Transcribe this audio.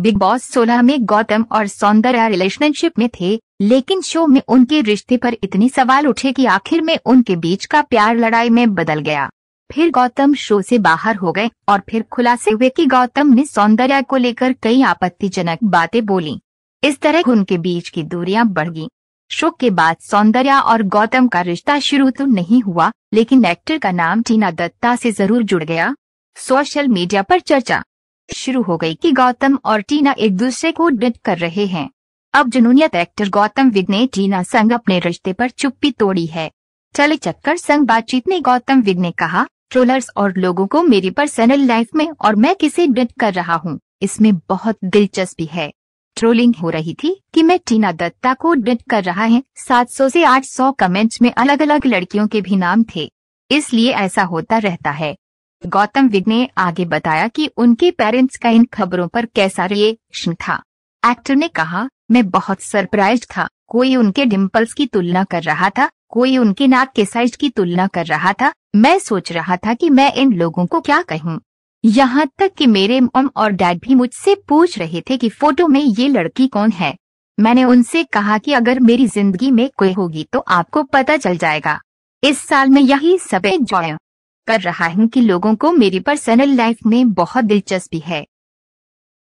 big boss सोलह में गौतम और सौंदर्या रिलेशनशिप में थे लेकिन शो में उनके रिश्ते पर इतने सवाल उठे कि आखिर में उनके बीच का प्यार लड़ाई में बदल गया फिर गौतम शो से बाहर हो गए और फिर खुलासे हुए कि गौतम ने सौंदर्या को लेकर कई आपत्तिजनक बातें बोली इस तरह उनके बीच की दूरियां बढ़ गई शो के बाद सौंदर्या और गौतम का रिश्ता शुरू तो नहीं हुआ लेकिन एक्टर का नाम टीना दत्ता से जरूर जुड़ गया सोशल मीडिया पर चर्चा शुरू हो गई कि गौतम और टीना एक दूसरे को डिट कर रहे हैं अब जुनूनियत एक्टर गौतम विग ने टीना संग अपने रिश्ते पर चुप्पी तोड़ी है चले चक्कर संग बातचीत में गौतम विग ने कहा ट्रोलर्स और लोगों को मेरी पर्सनल लाइफ में और मैं किसे डिट कर रहा हूँ इसमें बहुत दिलचस्पी है ट्रोलिंग हो रही थी कि मैं टीना दत्ता को डिट कर रहा है 700 से 800 कमेंट्स में अलग अलग लड़कियों के भी नाम थे इसलिए ऐसा होता रहता है गौतम विग ने आगे बताया कि उनके पेरेंट्स का इन खबरों पर कैसा रिएक्शन था एक्टर ने कहा मैं बहुत सरप्राइज था कोई उनके डिम्पल्स की तुलना कर रहा था कोई उनके नाक के साइज की तुलना कर रहा था मैं सोच रहा था कि मैं इन लोगों को क्या कहूँ यहाँ तक कि मेरे मम और डैड भी मुझसे पूछ रहे थे कि फोटो में ये लड़की कौन है मैंने उनसे कहा कि अगर मेरी जिंदगी में कोई होगी तो आपको पता चल जाएगा इस साल में यही सब जॉय कर रहा हूँ कि लोगों को मेरी पर्सनल लाइफ में बहुत दिलचस्पी है